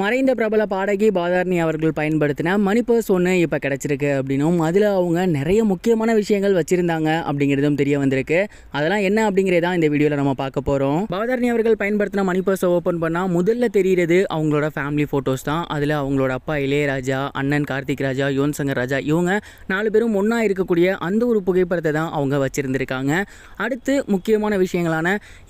மறைந்த பிரபல பாடகி பாதாரணி அவர்கள் பயன்படுத்தின மணிப்பர்ஸ் ஒன்று இப்போ கிடச்சிருக்கு அப்படின்னும் அதில் அவங்க நிறைய முக்கியமான விஷயங்கள் வச்சுருந்தாங்க அப்படிங்கிறதும் தெரிய வந்திருக்கு அதெல்லாம் என்ன அப்படிங்கிறதான் இந்த வீடியோவில் நம்ம பார்க்க போகிறோம் பாதாரணி அவர்கள் பயன்படுத்தின மணிப்பர்ஸை ஓப்பன் பண்ணால் முதல்ல தெரிகிறது அவங்களோட ஃபேமிலி ஃபோட்டோஸ் தான் அதில் அவங்களோட அப்பா இளையராஜா அண்ணன் கார்த்திக் ராஜா யுவன் சங்கர் ராஜா இவங்க நாலு பேரும் ஒன்றா இருக்கக்கூடிய அந்த ஒரு புகைப்படத்தை தான் அவங்க வச்சுருந்துருக்காங்க அடுத்து முக்கியமான விஷயங்களான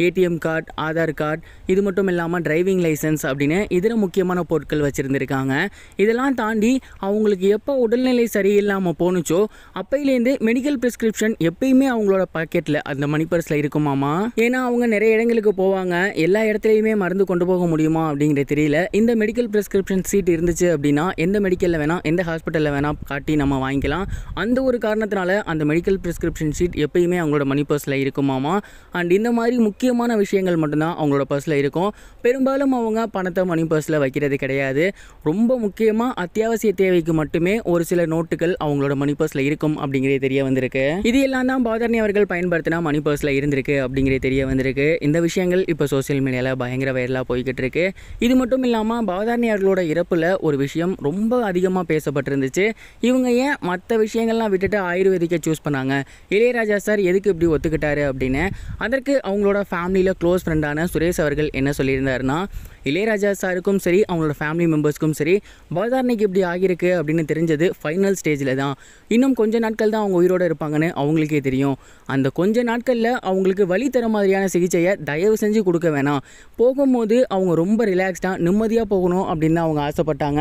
ஏடிஎம் கார்டு ஆதார் கார்டு இது மட்டும் இல்லாமல் டிரைவிங் லைசன்ஸ் அப்படின்னு இதில் முக்கியமான விதமான பொருட்கள் வச்சுருந்துருக்காங்க இதெல்லாம் தாண்டி அவங்களுக்கு எப்போ உடல்நிலை சரியில்லாமல் போணுச்சோ அப்பையிலேருந்து மெடிக்கல் ப்ரிஸ்கிரிப்ஷன் எப்பயுமே அவங்களோட பாக்கெட்டில் அந்த மணி பர்ஸில் இருக்குமாமா ஏன்னா அவங்க நிறைய இடங்களுக்கு போவாங்க எல்லா இடத்துலையுமே மருந்து கொண்டு போக முடியுமா அப்படிங்கிற தெரியல இந்த மெடிக்கல் ப்ரிஸ்கிரிப்ஷன் சீட் இருந்துச்சு அப்படின்னா எந்த மெடிக்கலில் வேணால் எந்த ஹாஸ்பிட்டலில் வேணால் காட்டி நம்ம வாங்கிக்கலாம் அந்த ஒரு காரணத்தினால அந்த மெடிக்கல் ப்ரிஸ்கிரிப்ஷன் சீட் எப்பயுமே அவங்களோட மணி பர்ஸில் இருக்குமாமா அண்ட் இந்த மாதிரி முக்கியமான விஷயங்கள் மட்டும்தான் அவங்களோட பர்ஸில் இருக்கும் பெரும்பாலும் அவங்க பணத்தை மணி பர்ஸில் வைக்கிறது அப்படிங்கிறது கிடையாது ரொம்ப முக்கியமாக அத்தியாவசிய தேவைக்கு மட்டுமே ஒரு சில நோட்டுகள் அவங்களோட மணி பர்ஸில் இருக்கும் அப்படிங்கிறது தெரிய வந்திருக்கு இது எல்லாம் தான் பாதர்னி அவர்கள் பயன்படுத்தினா மணி பர்ஸில் இருந்திருக்கு அப்படிங்கிறது தெரிய வந்திருக்கு இந்த விஷயங்கள் இப்போ சோசியல் மீடியாவில் பயங்கர வைரலாக போய்கிட்டு இருக்கு இது மட்டும் இல்லாமல் பாதாரணி அவர்களோட இறப்பில் ஒரு விஷயம் ரொம்ப அதிகமாக பேசப்பட்டிருந்துச்சு இவங்க ஏன் மற்ற விஷயங்கள்லாம் விட்டுட்டு ஆயுர்வேதிக்கை சூஸ் பண்ணாங்க இளையராஜா சார் எதுக்கு இப்படி ஒத்துக்கிட்டாரு அப்படின்னு அதற்கு அவங்களோட ஃபேமிலியில் க்ளோஸ் ஃப்ரெண்டான சுரேஷ் அவர்கள் என்ன சொல்லியிருந்தாருன்னா இளையராஜா சாருக்கும் சரி அவங்களோட ஃபேமிலி மெம்பர்ஸ்க்கும் சரி பவதாரணிக்கு இப்படி ஆகியிருக்கு அப்படின்னு தெரிஞ்சது ஃபைனல் ஸ்டேஜில் தான் இன்னும் கொஞ்ச நாட்கள் தான் அவங்க உயிரோடு இருப்பாங்கன்னு அவங்களுக்கே தெரியும் அந்த கொஞ்ச நாட்களில் அவங்களுக்கு வழி தர மாதிரியான சிகிச்சையை தயவு செஞ்சு கொடுக்க வேணாம் போகும்போது அவங்க ரொம்ப ரிலாக்ஸ்டாக நிம்மதியாக போகணும் அப்படின்னு அவங்க ஆசைப்பட்டாங்க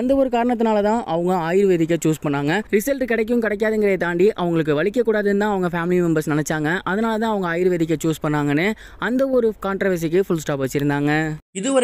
அந்த ஒரு காரணத்தினால தான் அவங்க ஆயுர்வேதிக்கை சூஸ் பண்ணாங்க ரிசல்ட் கிடைக்கும் கிடைக்காதுங்கிறத தாண்டி அவங்களுக்கு வலிக்கக்கூடாதுன்னு தான் அவங்க ஃபேமிலி மெம்பர்ஸ் நினச்சாங்க அதனால தான் அவங்க ஆயுர்வேதிக்கை சூஸ் பண்ணாங்கன்னு அந்த ஒரு கான்ட்ரவர்சிக்கு ஃபுல் ஸ்டாப் வச்சுருந்தாங்க இதுவரை